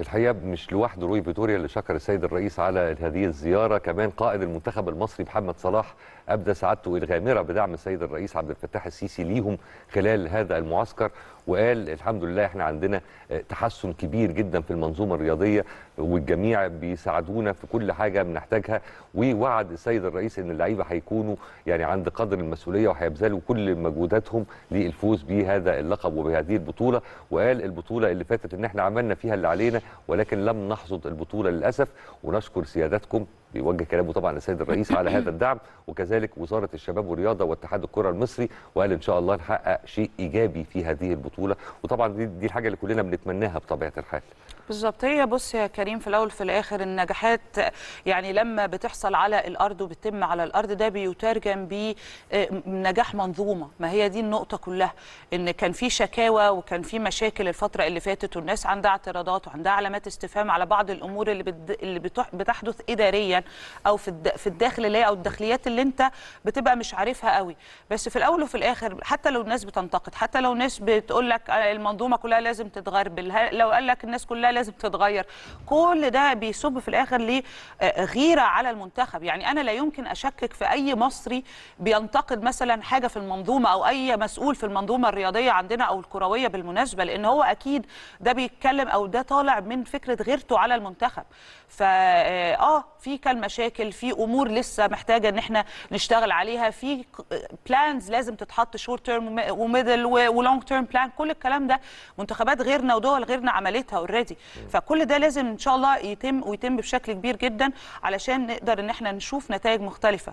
الحقيقه مش لوحده روي فيتوريا اللي شكر السيد الرئيس على هذه الزياره كمان قائد المنتخب المصري محمد صلاح ابدى سعادته الغامره بدعم السيد الرئيس عبد الفتاح السيسي ليهم خلال هذا المعسكر وقال الحمد لله احنا عندنا آه، تحسن كبير جدا في المنظومه الرياضيه والجميع بيساعدونا في كل حاجه بنحتاجها ووعد السيد الرئيس ان اللعيبه هيكونوا يعني عند قدر المسؤوليه وهيبذلوا كل مجهوداتهم للفوز بهذا اللقب وبهذه البطوله وقال البطوله اللي فاتت ان احنا عملنا فيها اللي علينا ولكن لم نحصد البطوله للاسف ونشكر سيادتكم بيوجه كلامه طبعا للسيد الرئيس على هذا الدعم وكذلك وزاره الشباب والرياضه واتحاد الكره المصري وقال ان شاء الله نحقق شيء ايجابي في هذه البطوله وطبعا دي, دي الحاجه اللي كلنا بنتمناها بطبيعه الحال بالظبط هي بص يا كريم في الاول في الاخر النجاحات يعني لما بتحصل على الارض وبتتم على الارض ده بيترجم بنجاح آه، منظومه ما هي دي النقطه كلها ان كان في شكاوى وكان في مشاكل الفتره اللي فاتت والناس عندها اعتراضات وعندها علامات استفهام على بعض الامور اللي اللي بتحدث اداريا معين او في في الداخل اللي هي او الداخليات اللي انت بتبقى مش عارفها قوي بس في الاول وفي الاخر حتى لو الناس بتنتقد حتى لو الناس بتقول لك آه، المنظومه كلها لازم تتغربل لو قال لك الناس كلها لازم تتغير كل ده بيصب في الاخر لغيره آه، على المنتخب يعني انا لا يمكن اشكك في اي مصري بينتقد مثلا حاجه في المنظومه او اي مسؤول في المنظومه الرياضيه عندنا او الكرويه بالمناسبه لان هو اكيد ده بيتكلم او ده طالع من فكره غيرته على المنتخب فا آه،, اه في دخل مشاكل في امور لسه محتاجه ان احنا نشتغل عليها في بلانز لازم تتحط شورت تيرم وميدل ولونج تيرم بلان كل الكلام ده منتخبات غيرنا ودول غيرنا عملتها اوريدي فكل ده لازم ان شاء الله يتم ويتم بشكل كبير جدا علشان نقدر ان احنا نشوف نتائج مختلفه